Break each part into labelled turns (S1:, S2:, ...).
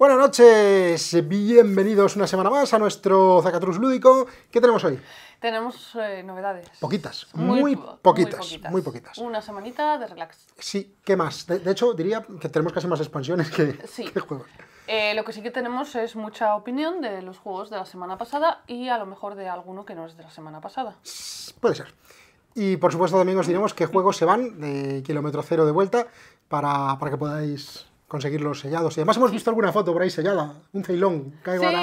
S1: Buenas noches, bienvenidos una semana más a nuestro Zacatrus Lúdico. ¿Qué tenemos hoy?
S2: Tenemos eh, novedades.
S1: Poquitas, muy, poquitas, muy, poquitas,
S2: Una semanita de relax.
S1: Sí, ¿qué más? De, hecho, diría que tenemos casi más expansiones que, juegos.
S2: Eh, lo que sí que tenemos es mucha opinión de los juegos de la semana pasada y a lo mejor de alguno que no es de la semana pasada.
S1: Puede ser. Y por supuesto también os diremos qué juegos se van de kilómetro cero de vuelta para que podáis conseguir los sellados. Y además hemos visto alguna foto por ahí sellada, un Ceilón, caigo ahora,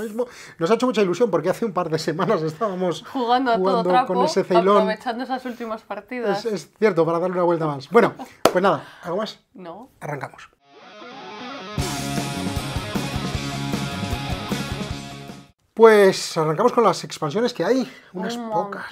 S1: mismo. Nos ha hecho mucha ilusión porque hace un par de semanas estábamos jugando, a todo con ese Ceilón.
S2: Aprovechando esas últimas partidas. Es,
S1: cierto, para darle una vuelta más. Bueno, pues nada, ¿algo más? No. Arrancamos. Pues arrancamos con las expansiones que hay, unas pocas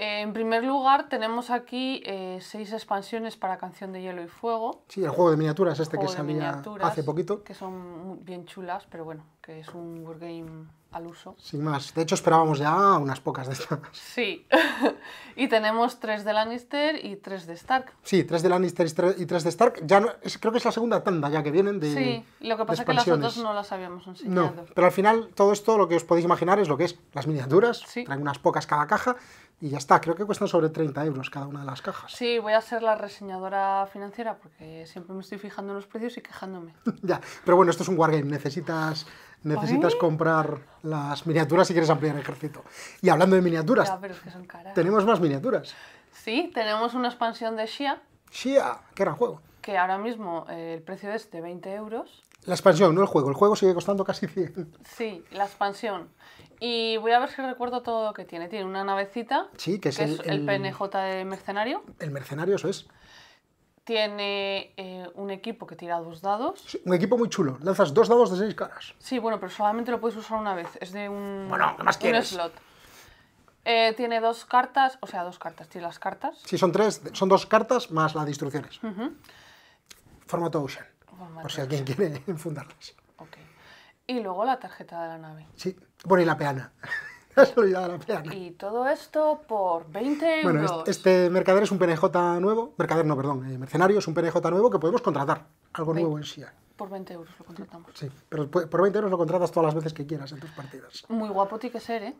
S2: en primer lugar, tenemos aquí eh, seis expansiones para Canción de Hielo y Fuego.
S1: Sí, el juego de miniaturas este que salía hace poquito.
S2: Que son bien chulas, pero bueno, que es un wargame al uso. Sin
S1: más. De hecho, esperábamos ya unas pocas de estas.
S2: Sí. y tenemos tres de Lannister y tres de Stark.
S1: Sí, tres de Lannister y tres de Stark. Ya no, es, creo que es la segunda tanda ya que vienen de Sí, lo que pasa es que las otras no
S2: las habíamos enseñado. No,
S1: pero al final todo esto lo que os podéis imaginar es lo que es las miniaturas. Sí. unas pocas cada caja y ya está. Creo que cuestan sobre 30 euros cada una de las cajas.
S2: Sí, voy a ser la reseñadora financiera porque siempre me estoy fijando en los precios y quejándome.
S1: ya, pero bueno, esto es un wargame. Necesitas, necesitas comprar las miniaturas si quieres ampliar el ejército. Y hablando de miniaturas, tenemos más miniaturas.
S2: Sí, tenemos una expansión de Shia.
S1: Shia, qué gran juego.
S2: Que ahora mismo eh, el precio es de 20 euros.
S1: La expansión, no el juego. El juego sigue costando casi 100.
S2: Sí, la expansión. Y voy a ver si recuerdo todo lo que tiene. Tiene una navecita. Sí, que es, el, PNJ de Mercenario.
S1: El Mercenario, eso es.
S2: Tiene eh, un equipo que tira dos dados. un
S1: equipo muy chulo. Lanzas dos dados de seis caras.
S2: Sí, bueno, pero solamente lo puedes usar una vez. Es de un, bueno, ¿qué más quieres? slot. Eh, tiene dos cartas, o sea, dos cartas. Tiene las cartas.
S1: Sí, son tres. Son dos cartas más las instrucciones. Formato Ocean. o por si alguien quiere fundarlas.
S2: Y luego la tarjeta de la nave.
S1: Sí, bueno, y la peana. la peana.
S2: Y todo esto por 20 euros. Bueno,
S1: este mercader es un PNJ nuevo, mercader no, perdón, eh, mercenario es un PNJ nuevo que podemos contratar, algo nuevo en SIA.
S2: Por 20 euros lo
S1: contratamos. Sí, pero por 20 euros lo contratas todas las veces que quieras en tus partidas.
S2: Muy guapo tiene que ser, ¿eh?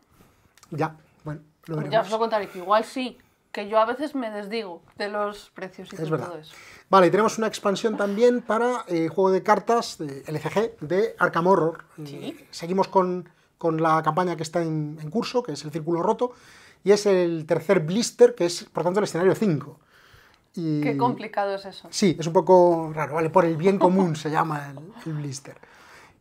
S1: Ya, bueno, lo veremos. Ya os lo
S2: contaré, igual sí, que yo a veces me desdigo de los precios y todo eso.
S1: Vale, tenemos una expansión también para el eh, juego de cartas de LCG de Arkham Horror. Eh, ¿Sí? seguimos con, la campaña que está en, curso, que es el Círculo Roto, y es el tercer blister, que es, por tanto, el escenario 5. Qué
S2: complicado es eso. Sí,
S1: es un poco raro, ¿vale? Por el bien común se llama el, el blister.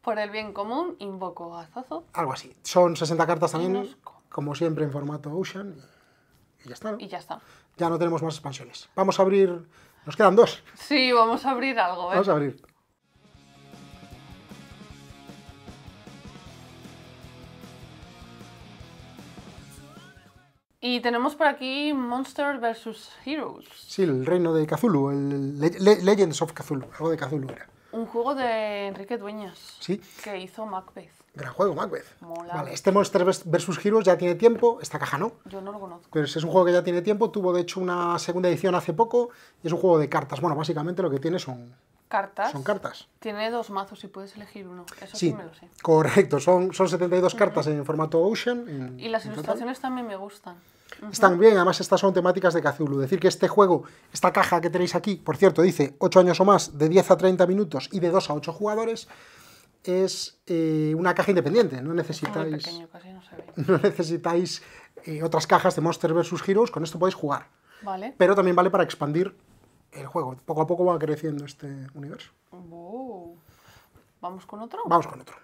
S2: Por el bien común, invoco a Zozo.
S1: Algo así. Son 60 cartas también, como siempre, en formato Ocean y ya está. Y ya Ya no tenemos más expansiones. Vamos a abrir. Nos quedan dos.
S2: Sí, vamos a abrir algo. ¿eh? Vamos a abrir. Y tenemos por aquí Monster vs. Heroes.
S1: Sí, el reino de Cthulhu, el Legends of Cthulhu, algo de Cthulhu era.
S2: Un juego de Enrique Dueñas. Sí. Que hizo Macbeth.
S1: Gran juego, Macbeth. Vale, este Monster vs. Heroes ya tiene tiempo, esta caja no.
S2: Yo no lo conozco.
S1: Pero es un juego que ya tiene tiempo, tuvo de hecho una segunda edición hace poco y es un juego de cartas. Bueno, básicamente lo que tiene son... Cartas. Son cartas.
S2: Tiene dos mazos y puedes elegir uno. Eso sí, me lo
S1: sé. Correcto, son, son 72 cartas en formato Ocean.
S2: y las ilustraciones también me gustan. Están
S1: bien, además estas son temáticas de Cthulhu. Decir que este juego, esta caja que tenéis aquí, por cierto, dice 8 años o más, de 10 a 30 minutos y de 2 a 8 jugadores, es eh, una caja independiente. No necesitáis, no, necesitáis eh, otras cajas de Monster vs. Heroes, con esto podéis jugar. Vale. Pero también vale para expandir el juego. Poco a poco va creciendo este universo.
S2: ¿Vamos con otro? Vamos con
S1: otro.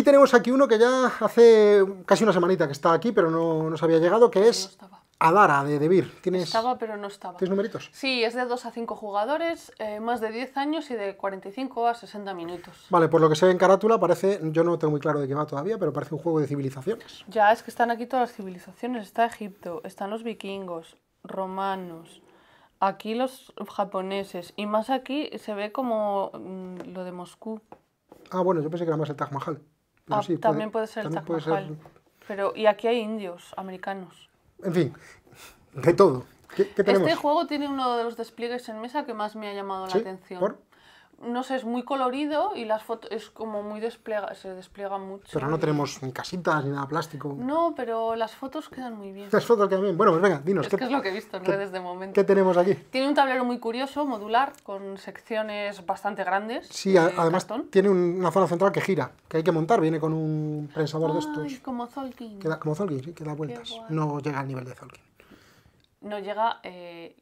S1: Y tenemos aquí uno que ya hace casi una semanita que está aquí, pero no nos había llegado, que es Adara de Debir. ¿Tienes, estaba, pero no estaba. ¿Tienes numeritos?
S2: Sí, es de 2 a 5 jugadores, eh, más de 10 años y de 45 a 60 minutos.
S1: Vale, por lo que se ve en carátula parece, yo no tengo muy claro de qué va todavía, pero parece un juego de civilizaciones.
S2: Ya, es que están aquí todas las civilizaciones. Está Egipto, están los vikingos, romanos, aquí los japoneses y más aquí se ve como mm, lo de Moscú.
S1: Ah, bueno, yo pensé que era más el Taj Mahal. Ah, también puede, ser el
S2: Pero, y aquí hay indios americanos.
S1: En fin, de todo. Este
S2: juego tiene uno de los despliegues en mesa que más me ha llamado la atención no sé, es muy colorido y las fotos es como muy despliega, se despliega mucho. Pero no tenemos
S1: ni casitas ni nada plástico.
S2: No, pero las fotos quedan muy bien. Las
S1: fotos quedan bien. Bueno, pues venga, dinos. ¿qué, es lo que
S2: he visto en redes de momento. ¿Qué tenemos aquí? Tiene un tablero muy curioso, modular, con secciones bastante grandes.
S1: Sí, además tiene una zona central que gira, que hay que montar. Viene con un prensador de estos.
S2: como Zolkin. como
S1: Zolkin, sí, que da vueltas. No llega al nivel de Zolkin.
S2: No llega... Eh,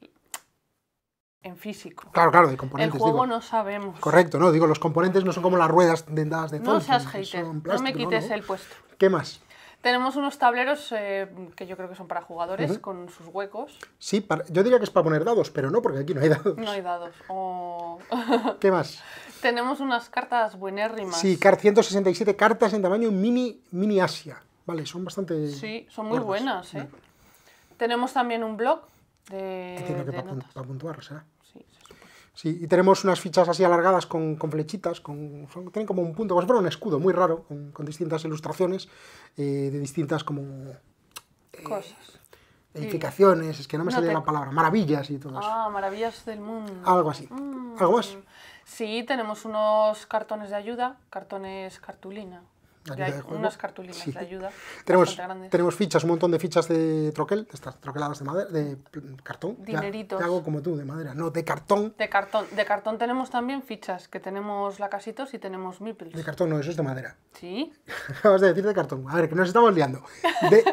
S2: en físico. Claro, claro,
S1: de componentes. El juego no sabemos. Correcto, no, digo, los componentes no son como las ruedas dentadas de todo. No seas hater, no me quites el puesto. ¿Qué más?
S2: Tenemos unos tableros eh, que yo creo que son para jugadores, con sus huecos.
S1: Sí, yo diría que es para poner dados, pero no, porque aquí no hay dados. No
S2: hay dados. ¿Qué más? Tenemos unas cartas buenérrimas. Sí,
S1: 167 cartas en tamaño mini, mini Asia. Vale, son bastante... Sí,
S2: son muy buenas, ¿eh? Tenemos también un blog de, que para,
S1: puntuar, ¿será? Sí, sí, y tenemos unas fichas así alargadas con, flechitas, con, tienen como un punto, como un escudo muy raro, con, distintas ilustraciones eh, de distintas como...
S2: Eh, Cosas. Edificaciones,
S1: es que no me salía la palabra, maravillas y todo eso.
S2: Ah, maravillas del mundo. Algo así.
S1: Mm. ¿Algo más?
S2: Sí, tenemos unos cartones de ayuda, cartones cartulina,
S1: hay unas cartulinas de ayuda. Tenemos, tenemos fichas, un montón de fichas de troquel, de estas troqueladas de madera, de cartón. Dineritos. Te hago como tú, de madera, no, de cartón.
S2: De cartón, de cartón tenemos también fichas, que tenemos la casitos y tenemos mipples. De
S1: cartón no, eso es de madera. Sí. Acabas de decir de cartón. A ver, que nos estamos liando.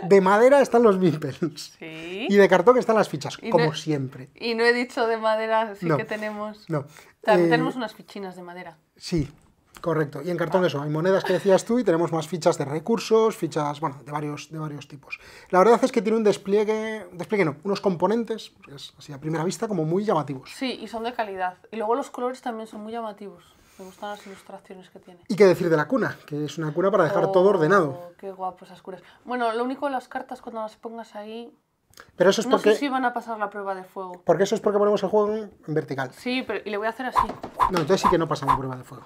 S1: De, madera están los mipples. Sí. Y de cartón están las fichas, como siempre.
S2: Y no he dicho de madera, sí que tenemos.
S1: No. También eh, tenemos
S2: unas fichinas de madera.
S1: Sí, Correcto. Y en cartón eso, hay monedas que decías tú y tenemos más fichas de recursos, fichas, bueno, de varios, de varios tipos. La verdad es que tiene un despliegue, despliegue no, unos componentes, así a primera vista, como muy llamativos.
S2: Sí, y son de calidad. Y luego los colores también son muy llamativos. Me gustan las ilustraciones que tiene.
S1: ¿Y qué decir de la cuna? Que es una cuna para dejar todo oh, ordenado.
S2: Qué guapos, esas cunas. Bueno, lo único, las cartas cuando las pongas ahí,
S1: pero eso es porque... No sé si
S2: van a pasar la prueba de fuego.
S1: Porque eso es porque ponemos el juego en vertical.
S2: Sí, pero y le voy a hacer así.
S1: No, entonces sí que no pasa la prueba de fuego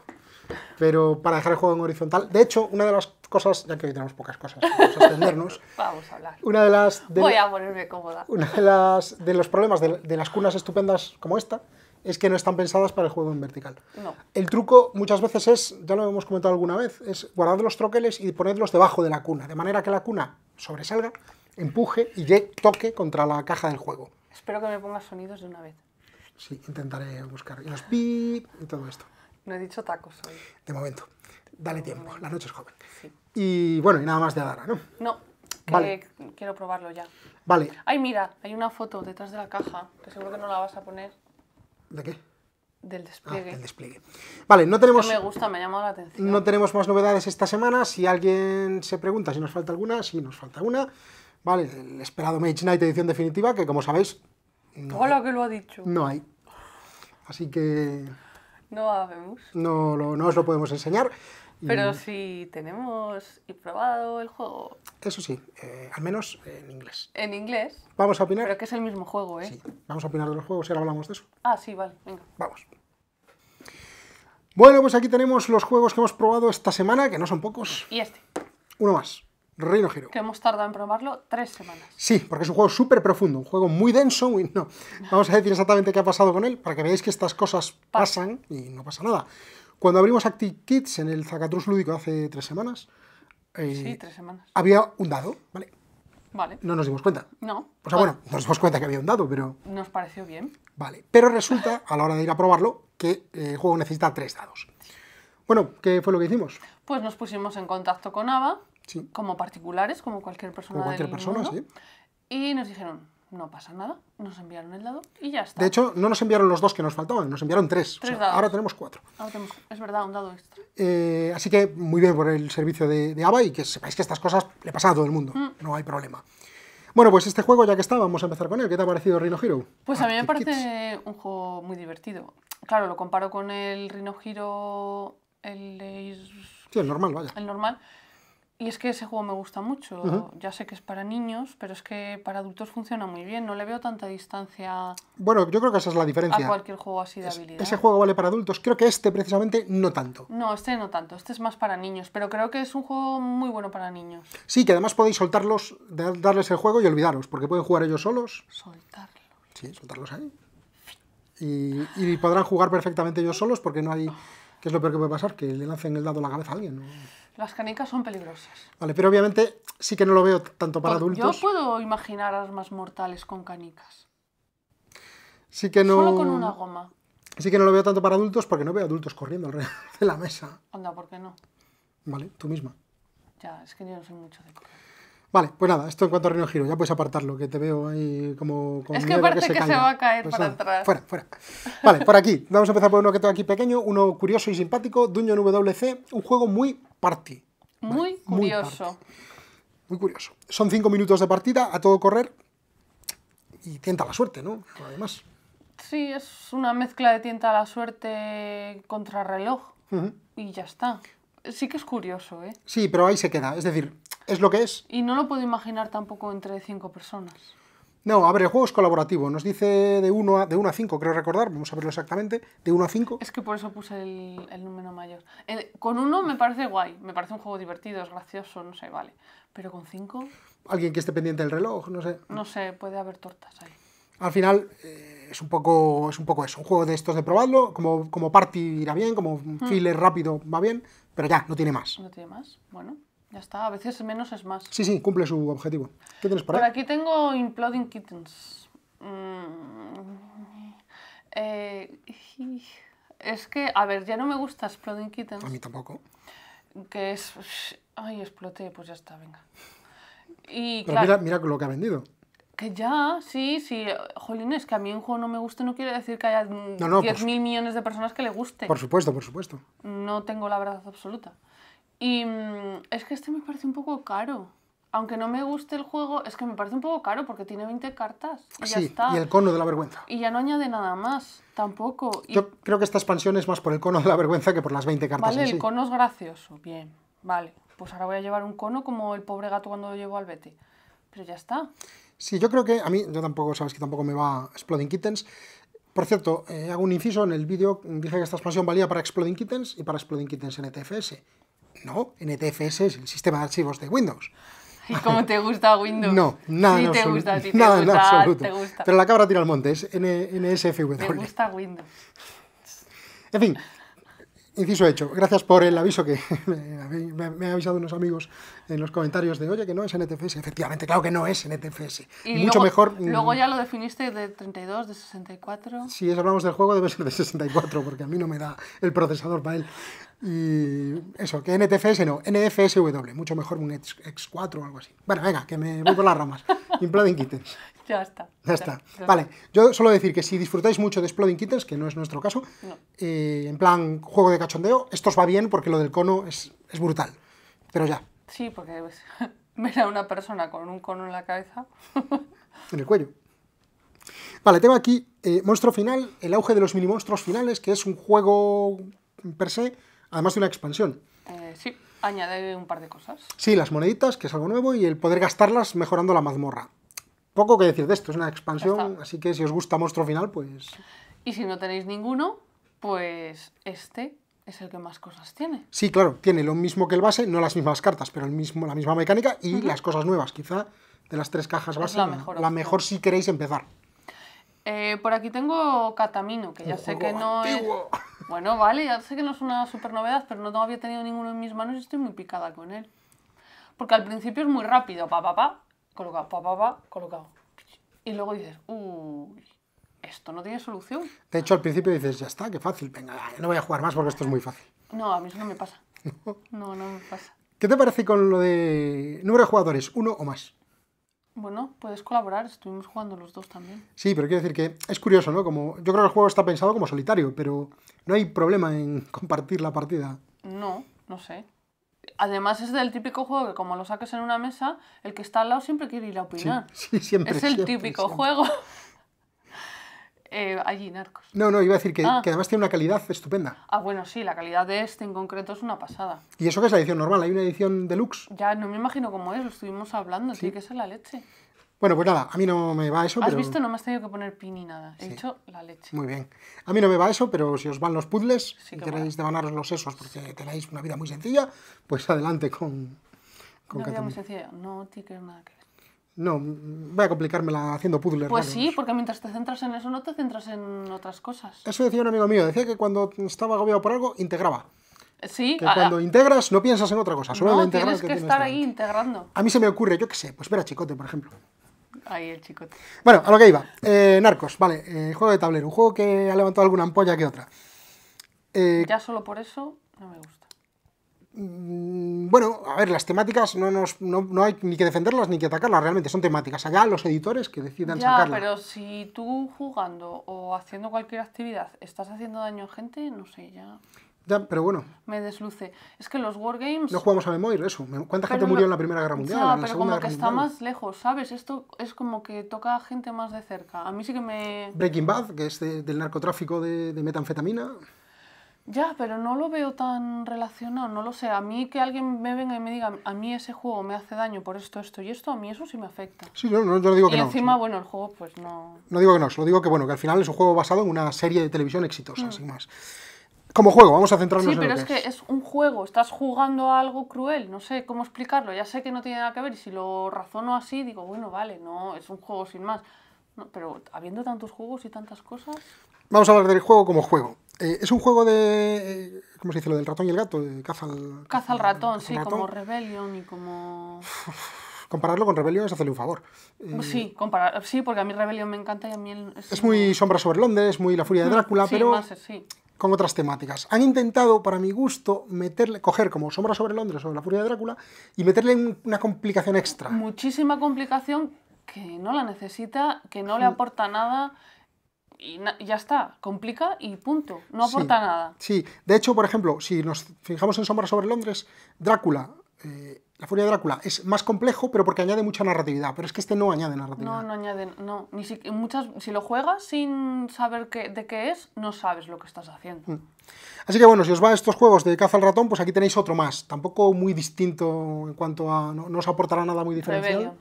S1: pero para dejar el juego en horizontal. De hecho, una de las cosas, ya que hoy tenemos pocas cosas, vamos a hablar. Una de las Voy a ponerme cómoda. Una de los problemas de, las cunas estupendas como esta es que no están pensadas para el juego en vertical. El truco muchas veces es, ya lo hemos comentado alguna vez, es guardar los troqueles y ponerlos debajo de la cuna, de manera que la cuna sobresalga, empuje y toque contra la caja del juego.
S2: Espero que me pongas sonidos de una vez.
S1: Sí, intentaré buscar. Y los pip y todo esto.
S2: No he dicho tacos hoy.
S1: De momento. Dale tiempo, la noche es joven. Y bueno, y nada más de Adara, ¿no?
S2: No, vale. quiero probarlo ya. Vale. Ay, mira, hay una foto detrás de la caja, que seguro que no la vas a poner. ¿De qué? Del despliegue. del
S1: ah, despliegue. Vale, no tenemos... me gusta,
S2: me ha llamado la atención.
S1: No tenemos más novedades esta semana. Si alguien se pregunta si nos falta alguna, sí, nos falta una. Vale, el esperado Mage Knight edición definitiva, que como sabéis... Hola, que lo ha dicho. No hay. Así que...
S2: No habemos.
S1: No, os lo podemos enseñar. Pero
S2: si tenemos y probado el juego.
S1: Eso sí, eh, al menos en inglés.
S2: En inglés.
S1: Vamos a opinar. Pero que es el mismo juego, ¿eh? Sí, vamos a opinar de los juegos y ahora hablamos de eso.
S2: Ah, sí, vale, venga.
S1: Vamos. Bueno, pues aquí tenemos los juegos que hemos probado esta semana, que no son pocos. Y este. Uno más. Reino Giro.
S2: Que hemos tardado en probarlo tres semanas.
S1: Sí, porque es un juego súper profundo, un juego muy denso. no. Vamos a decir exactamente qué ha pasado con él para que veáis que estas cosas pasan y no pasa nada. Cuando abrimos Active Kids en el Zacatrus lúdico hace tres semanas, eh, sí, tres semanas. había un dado, ¿vale? Vale. No nos dimos cuenta. No. O sea, bueno, nos dimos cuenta que había un dado, pero.
S2: Nos pareció bien.
S1: Vale. Pero resulta, a la hora de ir a probarlo, que eh, el juego necesita tres dados. Bueno, ¿qué fue lo que hicimos?
S2: Pues nos pusimos en contacto con Ava, como particulares, como cualquier persona. Como cualquier persona, sí. Y nos dijeron, no pasa nada, nos enviaron el dado y ya está. De
S1: hecho, no nos enviaron los dos que nos faltaban, nos enviaron tres. Ahora tenemos cuatro. Ahora tenemos, es verdad, un dado extra. Eh, así que muy bien por el servicio de, de ABA y que sepáis que estas cosas le pasan a todo el mundo, mm. no hay problema. Bueno, pues este juego, ya que está, vamos a empezar con él. ¿Qué te ha parecido Rhino Hero?
S2: Pues a mí me parece un juego muy divertido. Claro, lo comparo con el Rhino Hero... El, Sí, el normal, vaya. El normal. Y es que ese juego me gusta mucho. Ya sé que es para niños, pero es que para adultos funciona muy bien. No le veo tanta distancia.
S1: Bueno, yo creo que esa es la diferencia. A cualquier
S2: juego así de habilidad. Ese
S1: juego vale para adultos. Creo que este precisamente no tanto.
S2: No, este no tanto. Este es más para niños. Pero creo que es un juego muy bueno para niños.
S1: Sí, que además podéis soltarlos, darles el juego y olvidaros, porque pueden jugar ellos solos.
S2: Soltarlos.
S1: Sí, soltarlos ahí. Y, podrán jugar perfectamente ellos solos porque no hay... ¿Qué es lo peor que puede pasar? Que le lancen el dado la cabeza a alguien.
S2: Las canicas son peligrosas.
S1: Vale, pero obviamente sí que no lo veo tanto para adultos. Yo
S2: puedo imaginar armas mortales con canicas.
S1: Sí que no. Solo con una goma. Sí que no lo veo tanto para adultos porque no veo adultos corriendo alrededor de la mesa.
S2: Anda, ¿por qué no?
S1: Vale, tú misma.
S2: Ya, es que yo no soy mucho de
S1: Vale, pues nada, esto en cuanto a Reino Giro, ya puedes apartarlo, que te veo ahí como. es que parece que, se, va a caer pues para atrás. Fuera, fuera. Vale, por aquí. Vamos a empezar por uno que tengo aquí pequeño, uno curioso y simpático, en WC, un juego muy party. muy curioso. Muy, curioso. Son cinco minutos de partida, a todo correr. Y tienta la suerte, ¿no? Además.
S2: Sí, es una mezcla de tienta la suerte contra reloj. Y ya está. Sí que es curioso, ¿eh?
S1: Sí, pero ahí se queda. Es decir, es lo que es.
S2: Y no lo puedo imaginar tampoco entre cinco personas.
S1: No, a ver, el juego es colaborativo. Nos dice de 1 a, uno a 5, creo recordar. Vamos a verlo exactamente. De uno a 5. Es que por eso puse el,
S2: número mayor. con uno me parece guay. Me parece un juego divertido, es gracioso, no sé, vale. Pero con cinco...
S1: Alguien que esté pendiente del reloj, no sé. No
S2: sé, puede haber tortas ahí.
S1: Al final eh, es, un poco, es un poco eso. Un juego de estos de probarlo. Como, como party irá bien, como hmm. file rápido va bien. Pero ya, no tiene más.
S2: No tiene más, bueno. Ya está, a veces menos es más. Sí,
S1: sí, cumple su objetivo. ¿Qué tienes por ahí? Por
S2: aquí tengo Imploding Kittens. Mm, eh, es que, a ver, ya no me gusta Exploding Kittens. A mí tampoco. Que es... Ay, exploté, pues ya está, venga. Y, Pero mira,
S1: lo que ha vendido.
S2: Que ya, sí, sí. Jolín, es que a mí un juego no me guste no quiere decir que haya 10.000 millones de personas que le guste. Por
S1: supuesto, por supuesto.
S2: No tengo la verdad absoluta. Y mm, es que este me parece un poco caro. Aunque no me guste el juego, es que me parece un poco caro porque tiene 20 cartas. Y ya está. y el cono de la vergüenza. Y ya no añade nada más, tampoco. Yo
S1: creo que esta expansión es más por el cono de la vergüenza que por las 20 cartas. Vale, el cono
S2: es gracioso, bien, vale. Pues ahora voy a llevar un cono como el pobre gato cuando lo llevo al Betty. Pero ya está.
S1: Sí, yo creo que a mí, yo tampoco, sabes que tampoco me va Exploding Kittens. Por cierto, eh, hago un inciso, en el vídeo dije que esta expansión valía para Exploding Kittens y para Exploding Kittens en ETFS. No, NTFS es el sistema de archivos de Windows.
S2: ¿Y cómo te gusta Windows? No, nada. no te gusta, nada, absoluto. Pero la
S1: cabra tira al monte, es NSFW. Te gusta Windows. En fin, Inciso hecho. Gracias por el aviso que me, han avisado unos amigos en los comentarios de, oye, que no es NTFS. Efectivamente, claro que no es NTFS. Y Mucho luego, mejor. Luego
S2: ya lo definiste de 32, de 64.
S1: Si hablamos del juego, debe ser de 64, porque a mí no me da el procesador para él. Y eso, que NTFS no, NFSW, mucho mejor un X, 4 o algo así. Bueno, venga, que me voy por las ramas. Imploding Kittens. Ya está. Ya está. vale, yo solo decir que si disfrutáis mucho de Exploding Kittens, que no es nuestro caso, eh, en plan juego de cachondeo, esto os va bien porque lo del cono es, brutal. Pero ya.
S2: Sí, porque pues, ver a una persona con un cono en la cabeza.
S1: en el cuello. Vale, tengo aquí eh, Monstruo Final, el auge de los mini monstruos finales, que es un juego per se, además de una expansión.
S2: Eh, sí. Añade un par de cosas.
S1: Sí, las moneditas, que es algo nuevo, y el poder gastarlas mejorando la mazmorra. Poco que decir de esto, es una expansión, así que si os gusta Monstruo Final, pues...
S2: Y si no tenéis ninguno, pues este es el que más cosas tiene.
S1: Sí, claro, tiene lo mismo que el base, no las mismas cartas, pero el mismo, la misma mecánica y las cosas nuevas. Quizá de las tres cajas base, la mejor, mejor si queréis empezar.
S2: Eh, por aquí tengo Catamino, que ya sé que no bueno, vale, ya sé que no es una super novedad, pero no había tenido ninguno en mis manos y estoy muy picada con él. Porque al principio es muy rápido, pa, pa, pa, colocado, pa, pa, pa, colocado. Y luego dices, uy, esto no tiene solución.
S1: De hecho, al principio dices, ya está, qué fácil, venga, no voy a jugar más porque esto es muy fácil.
S2: No, a mí eso no me pasa. No, no me pasa.
S1: ¿Qué te parece con lo de número de jugadores, uno o más?
S2: Bueno, puedes colaborar, estuvimos jugando los dos también.
S1: Sí, pero quiero decir que es curioso, ¿no? Como, yo creo que el juego está pensado como solitario, pero no hay problema en compartir la partida.
S2: No, no sé. Además es del típico juego que como lo saques en una mesa, el que está al lado siempre quiere ir a opinar. Sí,
S1: siempre. Es el típico juego.
S2: Eh, allí, Narcos.
S1: No, no, iba a decir ah. que, además tiene una calidad estupenda.
S2: Ah, bueno, sí, la calidad de este en concreto es una pasada.
S1: ¿Y eso qué es la edición normal? ¿Hay una edición deluxe?
S2: Ya, no me imagino cómo es, lo estuvimos hablando, tiene que ser la leche.
S1: Bueno, pues nada, a mí no me va eso. ¿Has visto? No
S2: me has tenido que poner pin ni nada. He hecho la leche.
S1: Muy bien. A mí no me va eso, pero si os van los puzzles y queréis devanaros los sesos porque tenéis una vida muy sencilla, pues adelante con. con una muy
S2: sencilla. No ticker nada que ver.
S1: No, voy a complicármela haciendo puzzles. Pues sí,
S2: porque mientras te centras en eso no te centras en otras cosas.
S1: Eso decía un amigo mío, decía que cuando estaba agobiado por algo, integraba.
S2: Sí, que cuando
S1: integras no piensas en otra cosa, solamente no, tienes que, estar
S2: ahí integrando.
S1: A mí se me ocurre, yo qué sé, pues ver a Chicote, por ejemplo el Bueno, a lo que iba. Eh, Narcos, vale. Eh, juego de tablero. Un juego que ha levantado alguna ampolla que otra. Eh, ya
S2: solo por eso no me gusta.
S1: Mm, bueno, a ver, las temáticas no, nos, no, hay ni que defenderlas ni que atacarlas, realmente son temáticas. Allá los editores que decidan ya, Pero
S2: si tú jugando o haciendo cualquier actividad estás haciendo daño a gente, no sé, ya. Ya, pero bueno. Me desluce. Es que los wargames. No jugamos a
S1: Memoir, eso. ¿Cuánta gente murió en la Primera Guerra Mundial? No, pero como que está más
S2: lejos, ¿sabes? Esto es como que toca a gente más de cerca. A mí sí que me.
S1: Breaking Bad, que es del narcotráfico de, metanfetamina.
S2: Ya, pero no lo veo tan relacionado, no lo sé. A mí que alguien me venga y me diga, a mí ese juego me hace daño por esto, esto y esto, a mí eso sí me afecta.
S1: Sí, no, yo no digo que no. Y encima,
S2: bueno, el juego pues no...
S1: No digo que no, solo digo que bueno, que al final es un juego basado en una serie de televisión exitosa, mm. sin más. Como juego, vamos a centrarnos sí, en Sí, pero es
S2: que es. un juego, estás jugando a algo cruel, no sé cómo explicarlo, ya sé que no tiene nada que ver y si lo razono así digo, bueno, vale, no, es un juego sin más. pero habiendo tantos juegos y tantas cosas...
S1: Vamos a hablar del juego como juego. Eh, es un juego de... Eh, ¿Cómo se dice lo del ratón y el gato? caza al...
S2: Caza al ratón, sí, como Rebellion y como
S1: compararlo con Rebelión es hacerle un favor. Pues mm. Sí,
S2: comparar, sí porque a mí Rebelión me encanta y a mí... es,
S1: muy Sombra sobre Londres, muy La furia de mm, Drácula, pero... Eh, sí con otras temáticas. Han intentado, para mi gusto, meterle, coger como Sombra sobre Londres o La Furia de Drácula y meterle una complicación extra.
S2: Muchísima complicación que no la necesita, que no le aporta nada y ya está. Complica y punto. No aporta nada.
S1: Sí, de hecho, por ejemplo, si nos fijamos en Sombra sobre Londres, Drácula. Eh, la Furia de Drácula es más complejo, pero porque añade mucha narratividad. Pero es que este no añade narratividad. No,
S2: no añade, no. Ni si, muchas, si lo juegas sin saber qué, de qué es, no sabes lo que estás haciendo.
S1: Mm. Así que bueno, si os va a estos juegos de caza al ratón, pues aquí tenéis otro más. Tampoco muy distinto en cuanto a. No, os aportará nada muy diferencial.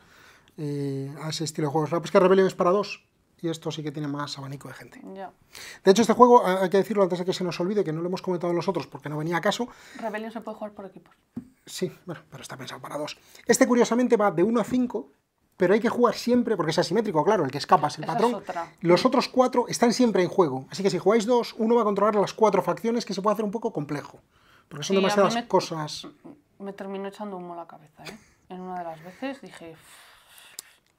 S1: Eh, a ese estilo de juegos. Pues que Rebellion es para dos y esto sí que tiene más abanico de gente.
S2: De
S1: hecho, este juego, eh, hay que decirlo antes de que se nos olvide, que no lo hemos comentado nosotros porque no venía a caso.
S2: Rebellion se puede jugar por equipos.
S1: Sí, bueno, pero está pensado para dos. Este, curiosamente, va de uno a 5, pero hay que jugar siempre, porque es asimétrico, claro, el que escapa es el patrón. Los otros cuatro están siempre en juego. Así que si jugáis dos, uno va a controlar las cuatro facciones, que se puede hacer un poco complejo. Porque son demasiadas cosas.
S2: Me terminó echando humo la cabeza, ¿eh? En una de las veces dije.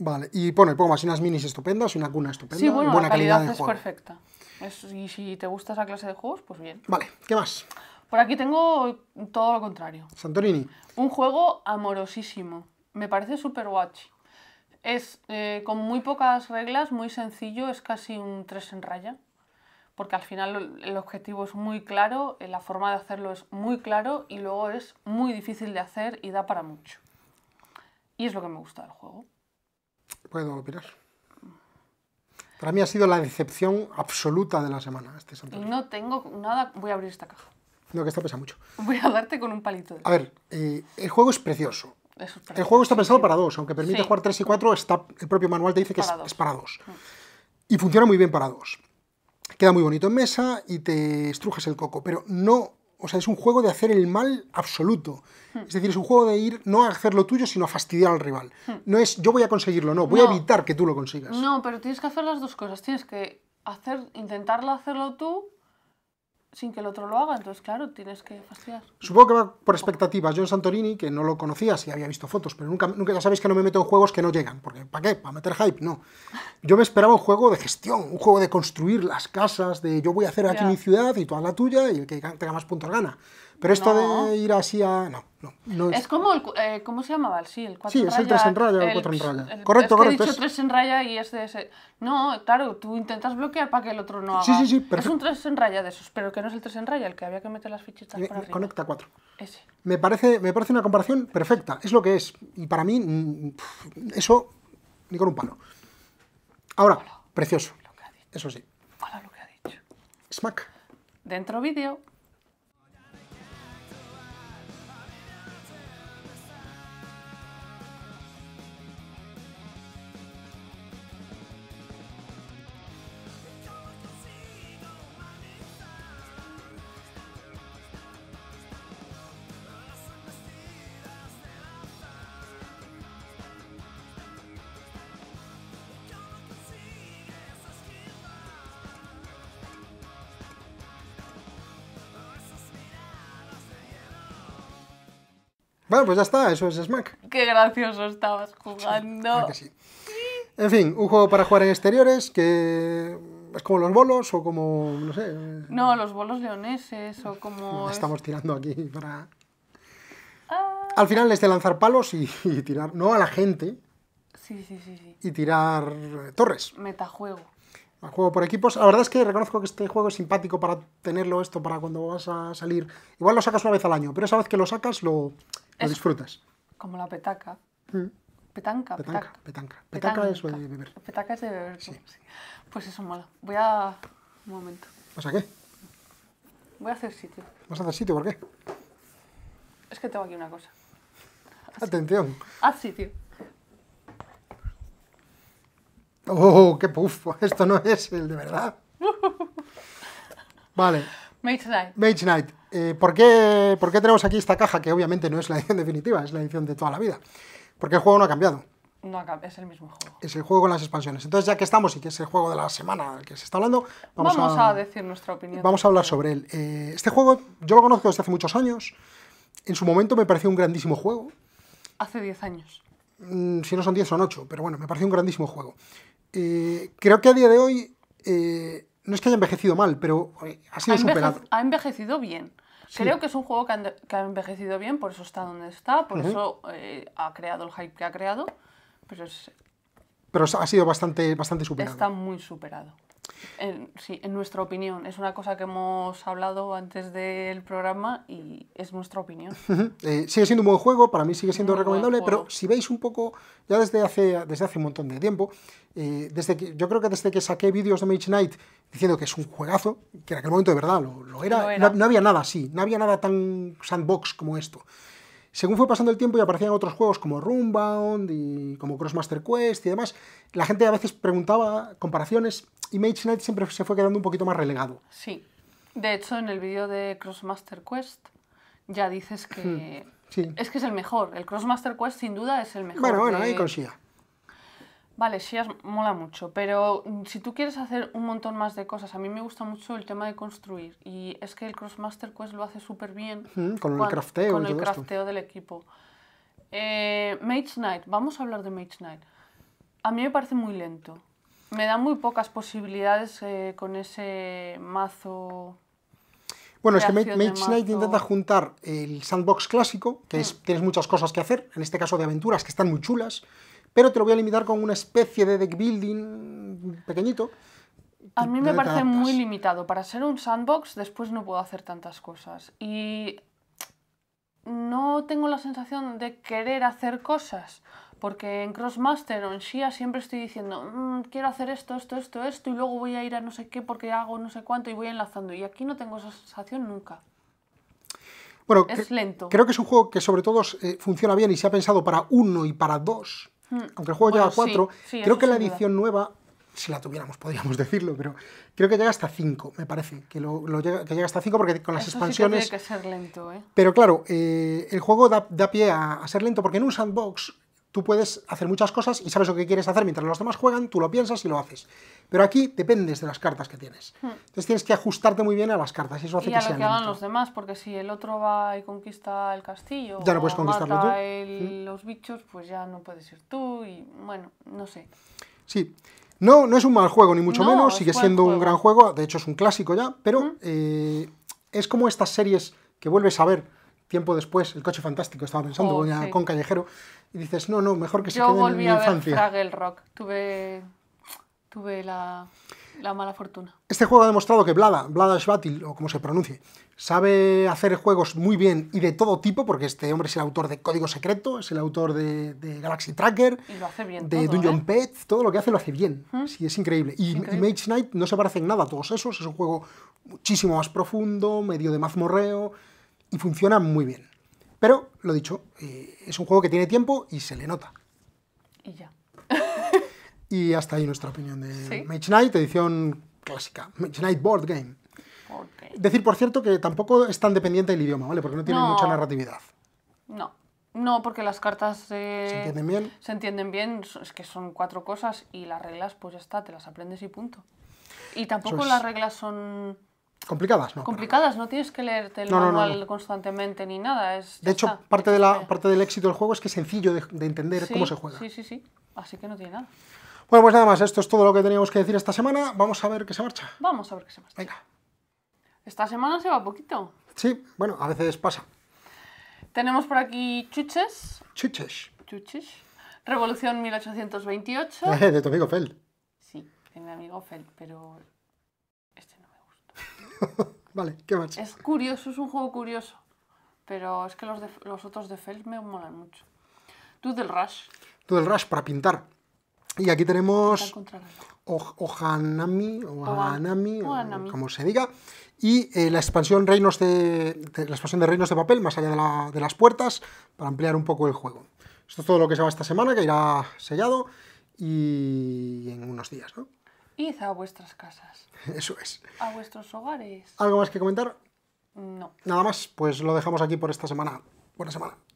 S1: Vale, y bueno, y poco más, unas minis estupendas, una cuna estupenda, sí, bueno, buena la calidad, es perfecta.
S2: y si te gusta esa clase de juegos, pues
S1: bien. Vale, ¿qué más?
S2: Por aquí tengo todo lo contrario. Santorini. Un juego amorosísimo. Me parece super watch. Es eh, con muy pocas reglas, muy sencillo, es casi un 3 en raya. Porque al final el objetivo es muy claro, la forma de hacerlo es muy claro y luego es muy difícil de hacer y da para mucho. Y es lo que me gusta del juego.
S1: Puedo opinar. Para mí ha sido la decepción absoluta de la semana este
S2: No tengo nada. Voy a abrir esta caja.
S1: No, que esta pesa mucho.
S2: Voy a darte con un palito. De...
S1: A ver, eh, el juego es precioso. El juego está pensado para dos, aunque permite jugar tres y cuatro, está, el propio manual te dice que es, para dos. Mm. Y funciona muy bien para dos. Queda muy bonito en mesa y te estrujas el coco, pero no o sea, es un juego de hacer el mal absoluto. Hmm. Es decir, es un juego de ir no a hacer lo tuyo, sino a fastidiar al rival. Hmm. No es yo voy a conseguirlo, no, voy a evitar que tú lo consigas.
S2: No, pero tienes que hacer las dos cosas. Tienes que hacer, intentarlo hacerlo tú sin que el otro lo haga, entonces claro, tienes que fastidiar.
S1: Supongo que va por expectativas. Yo en Santorini, que no lo conocía, sí había visto fotos, pero nunca, nunca ya sabéis que no me meto en juegos que no llegan, porque ¿para qué? ¿Para meter hype? No. Yo me esperaba un juego de gestión, un juego de construir las casas, de yo voy a hacer aquí mi ciudad y tú la tuya y el que tenga más puntos gana. Pero esto de ir así a... No, no. es...
S2: como el... Eh, ¿Cómo se llamaba? Sí, el 4 en raya. Sí, es el 3 en raya o el 4 en raya. correcto, es He dicho 3 en raya y es de ese... No, claro, tú intentas bloquear para que el otro no haga... Sí, sí, sí. Es un 3 en raya de esos, pero que no es el 3 en raya, el que había que meter las fichitas para arriba. Conecta 4. Ese.
S1: Me parece, me parece una comparación perfecta. Es lo que es. Y para mí, mm, eso ni con un palo. Ahora, precioso. Eso sí.
S2: Hola, lo que ha dicho. Smack. Dentro vídeo.
S1: Bueno, pues ya está, eso es Smack.
S2: Qué gracioso estabas jugando. sí.
S1: En fin, un juego para jugar en exteriores que es como los bolos o como, no sé.
S2: No, los bolos leoneses o como... estamos
S1: tirando aquí para... Ah. Al final es de lanzar palos y, y tirar, no a la gente.
S2: Sí, sí, sí, sí.
S1: Y tirar torres.
S2: Metajuego
S1: juego por equipos. La verdad es que reconozco que este juego es simpático para tenerlo esto, para cuando vas a salir. Igual lo sacas una vez al año, pero esa vez que lo sacas lo, disfrutas.
S2: Como la petaca. Mm. Petanca, petanca,
S1: petanca. Petanca, es de beber.
S2: Petaca es de beber, sí. Pues, sí. Pues eso mola. Voy a... Un momento. ¿Vas a qué? Voy a hacer sitio.
S1: ¿Vas a hacer sitio? ¿Por qué?
S2: Es que tengo aquí una cosa. Atención. Haz sitio.
S1: ¡Oh, qué puff! Esto no es el de verdad. Vale. Mage Knight. Mage eh, ¿por, qué, tenemos aquí esta caja que obviamente no es la edición definitiva, es la edición de toda la vida? Porque el juego no ha cambiado.
S2: No ha cambiado, es el mismo
S1: juego. Es el juego con las expansiones. Entonces, ya que estamos y que es el juego de la semana al que se está hablando, vamos, a,
S2: decir nuestra opinión. Vamos a
S1: hablar sobre él. Eh, este juego yo lo conozco desde hace muchos años. En su momento me pareció un grandísimo juego.
S2: Hace 10 años.
S1: Mm, si no son 10, son 8, pero bueno, me pareció un grandísimo juego. Eh, creo que a día de hoy eh, no es que haya envejecido mal, pero ha sido superado.
S2: Ha envejecido bien. Creo que es un juego que ha, envejecido bien, por eso está donde está, por eso eh, ha creado el hype que ha creado,
S1: pero ha sido bastante, bastante superado. Está
S2: muy superado sí, en nuestra opinión. Es una cosa que hemos hablado antes del programa y es nuestra opinión.
S1: Eh, sigue siendo un buen juego, para mí sigue siendo recomendable, pero si veis un poco, ya desde hace, desde hace un montón de tiempo, eh, desde que, yo creo que desde que saqué vídeos de Mage Knight diciendo que es un juegazo, que en aquel momento de verdad lo, era, no, había nada así, no había nada tan sandbox como esto. Según fue pasando el tiempo y aparecían otros juegos como Roombound y como Crossmaster Quest y demás, la gente a veces preguntaba comparaciones y Mage Knight siempre se fue quedando un poquito más relegado.
S2: Sí. De hecho, en el vídeo de Crossmaster Quest ya dices que. Hmm. Es que es el mejor. El Crossmaster Quest, sin duda, es el mejor. Bueno, bueno, ahí con Shia. Vale, Shia mola mucho, pero si tú quieres hacer un montón más de cosas, a mí me gusta mucho el tema de construir. Y es que el Crossmaster Quest lo hace súper bien. Hmm, con el crafteo. Con el crafteo del equipo. Eh, Mage Knight, vamos a hablar de Mage Knight. A mí me parece muy lento me da muy pocas posibilidades eh, con ese mazo. Bueno, es que Mage, Knight
S1: intenta juntar el sandbox clásico, que mm. tienes muchas cosas que hacer, en este caso de aventuras, que están muy chulas, pero te lo voy a limitar con una especie de deck building pequeñito. A mí me parece muy
S2: limitado. Para ser un sandbox, después no puedo hacer tantas cosas. Y no tengo la sensación de querer hacer cosas. Porque en Crossmaster o en Shia siempre estoy diciendo, mm, quiero hacer esto, esto, esto, esto, y luego voy a ir a no sé qué porque hago no sé cuánto y voy enlazando. Y aquí no tengo esa sensación nunca.
S1: Bueno, es lento. Creo que es un juego que sobre todo eh, funciona bien y se ha pensado para uno y para dos. Mm. Aunque el juego llega a cuatro, creo que la edición nueva si la tuviéramos podríamos decirlo, pero creo que llega hasta cinco me parece, que, lo, llega, hasta 5 porque con las expansiones... Sí
S2: tiene que ser lento, ¿eh?
S1: Pero claro, eh, el juego da, da pie a, ser lento porque en un sandbox tú puedes hacer muchas cosas y sabes lo que quieres hacer mientras los demás juegan, tú lo piensas y lo haces. Pero aquí dependes de las cartas que tienes. Hmm. Entonces tienes que ajustarte muy bien a las cartas. Y eso hace a lo que hagan los
S2: demás, porque si el otro va y conquista el castillo, ya no puedes hmm. los bichos, pues ya no puedes ir tú y bueno, no sé.
S1: Sí. No, no es un mal juego, ni mucho menos, sigue siendo un gran juego, de hecho es un clásico ya, pero hmm. eh, es como estas series que vuelves a ver tiempo después, El coche fantástico, estaba pensando, oh, con Callejero, y dices, no, no, mejor que se Yo quede volví en mi a infancia.
S2: Ver Rock, tuve, tuve la, la, mala fortuna.
S1: Este juego ha demostrado que Blada, Blada Shvatil, o como se pronuncie, sabe hacer juegos muy bien y de todo tipo, porque este hombre es el autor de Código Secreto, es el autor de, Galaxy Tracker,
S2: lo de Dungeon ¿eh?
S1: Pets, Pet, todo lo que hace lo hace bien, sí, es increíble. Y, increíble. y Mage Knight no se parece en nada a todos esos, es un juego muchísimo más profundo, medio de mazmorreo, y funciona muy bien. Pero, lo dicho, eh, es un juego que tiene tiempo y se le nota. Y ya. y hasta ahí nuestra opinión de Mage Knight, edición clásica. Mage Knight Board Game. Decir, por cierto, que tampoco es tan dependiente del idioma, ¿vale? Porque no tiene mucha narratividad.
S2: No. No, porque las cartas eh, se entienden bien. Se entienden bien, es que son cuatro cosas y las reglas, pues ya está, te las aprendes y punto. Y tampoco las reglas son Complicadas, ¿no? Complicadas, no tienes que leerte el manual constantemente ni nada. Es, de hecho,
S1: parte, de la, este. parte del éxito del juego es que es sencillo de, entender cómo se juega. Sí,
S2: sí, sí. Así que no tiene nada.
S1: Bueno, pues nada más, esto es todo lo que teníamos que decir esta semana. Vamos a ver qué se marcha.
S2: Vamos a ver qué se marcha. Venga. Esta semana se va poquito.
S1: Sí, bueno, a veces pasa.
S2: Tenemos por aquí chuches. Chuches. Chuches. Revolución 1828. de tu amigo Feld. Sí, de mi amigo Feld, pero
S1: vale, ¿qué más? Es
S2: curioso, es un juego curioso. Pero es que los, los otros de Feld me molan mucho. del Rush.
S1: del Rush para pintar. Y aquí tenemos oh, Ohanami, Ohanami, como se diga. Y eh, la expansión Reinos de, la expansión de Reinos de Papel, más allá de, de las puertas, para ampliar un poco el juego. Esto es todo lo que se va esta semana, que irá sellado y en unos días, ¿no?
S2: Id a vuestras casas. Eso es. A vuestros hogares.
S1: ¿Algo más que comentar? No. Nada más, pues lo dejamos aquí por esta semana. Buena semana.